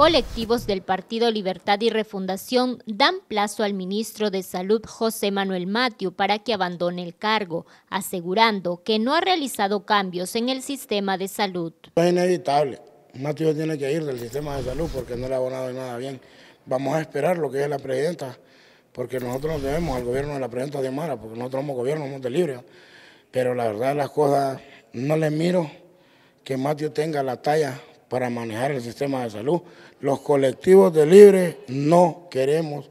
Colectivos del Partido Libertad y Refundación dan plazo al ministro de Salud José Manuel Matiu para que abandone el cargo, asegurando que no ha realizado cambios en el sistema de salud. Es inevitable. Matiu tiene que ir del sistema de salud porque no le ha abonado nada bien. Vamos a esperar lo que es la presidenta, porque nosotros nos debemos al gobierno de la presidenta de Mara, porque nosotros somos gobierno, somos de libre. Pero la verdad las cosas, no le miro que Matiu tenga la talla para manejar el sistema de salud. Los colectivos de libre no queremos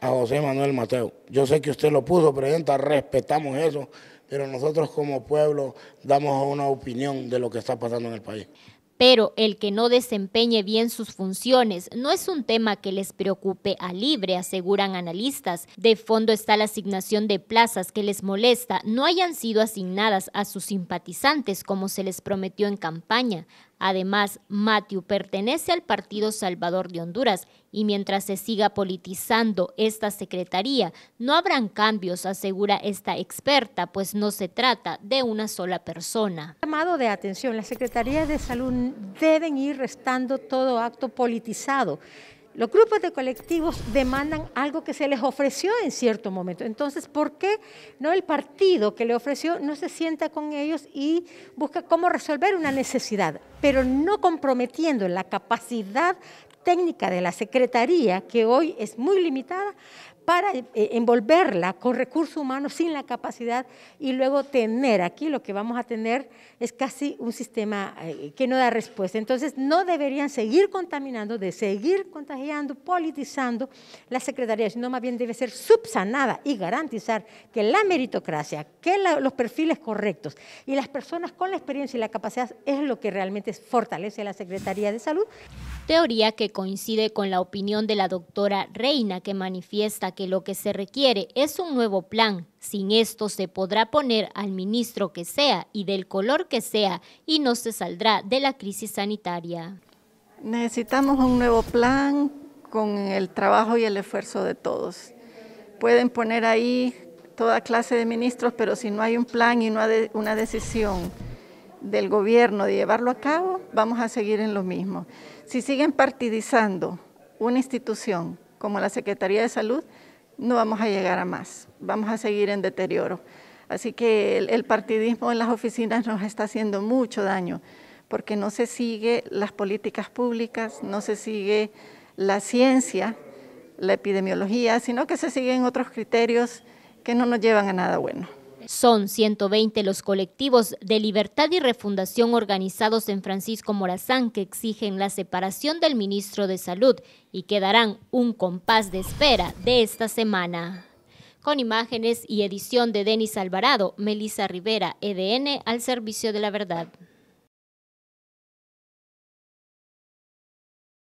a José Manuel Mateo. Yo sé que usted lo puso, Presidenta, respetamos eso, pero nosotros como pueblo damos una opinión de lo que está pasando en el país. Pero el que no desempeñe bien sus funciones no es un tema que les preocupe a Libre, aseguran analistas. De fondo está la asignación de plazas que les molesta no hayan sido asignadas a sus simpatizantes como se les prometió en campaña. Además, Matthew pertenece al Partido Salvador de Honduras y mientras se siga politizando esta secretaría, no habrán cambios, asegura esta experta, pues no se trata de una sola persona. Llamado de atención, las secretarías de salud deben ir restando todo acto politizado los grupos de colectivos demandan algo que se les ofreció en cierto momento. Entonces, ¿por qué no el partido que le ofreció no se sienta con ellos y busca cómo resolver una necesidad, pero no comprometiendo la capacidad técnica de la Secretaría, que hoy es muy limitada, para eh, envolverla con recursos humanos sin la capacidad y luego tener aquí lo que vamos a tener es casi un sistema eh, que no da respuesta. Entonces no deberían seguir contaminando, de seguir contagiando, politizando la Secretaría, sino más bien debe ser subsanada y garantizar que la meritocracia, que los perfiles correctos y las personas con la experiencia y la capacidad es lo que realmente fortalece a la Secretaría de Salud teoría que coincide con la opinión de la doctora Reina, que manifiesta que lo que se requiere es un nuevo plan. Sin esto se podrá poner al ministro que sea y del color que sea y no se saldrá de la crisis sanitaria. Necesitamos un nuevo plan con el trabajo y el esfuerzo de todos. Pueden poner ahí toda clase de ministros, pero si no hay un plan y no hay una decisión del gobierno de llevarlo a cabo, vamos a seguir en lo mismo. Si siguen partidizando una institución como la Secretaría de Salud, no vamos a llegar a más, vamos a seguir en deterioro. Así que el, partidismo en las oficinas nos está haciendo mucho daño, porque no se sigue las políticas públicas, no se sigue la ciencia, la epidemiología, sino que se siguen otros criterios que no nos llevan a nada bueno. Son 120 los colectivos de libertad y refundación organizados en Francisco Morazán que exigen la separación del ministro de Salud y quedarán un compás de espera de esta semana. Con imágenes y edición de Denis Alvarado, Melissa Rivera, EDN, al servicio de la verdad.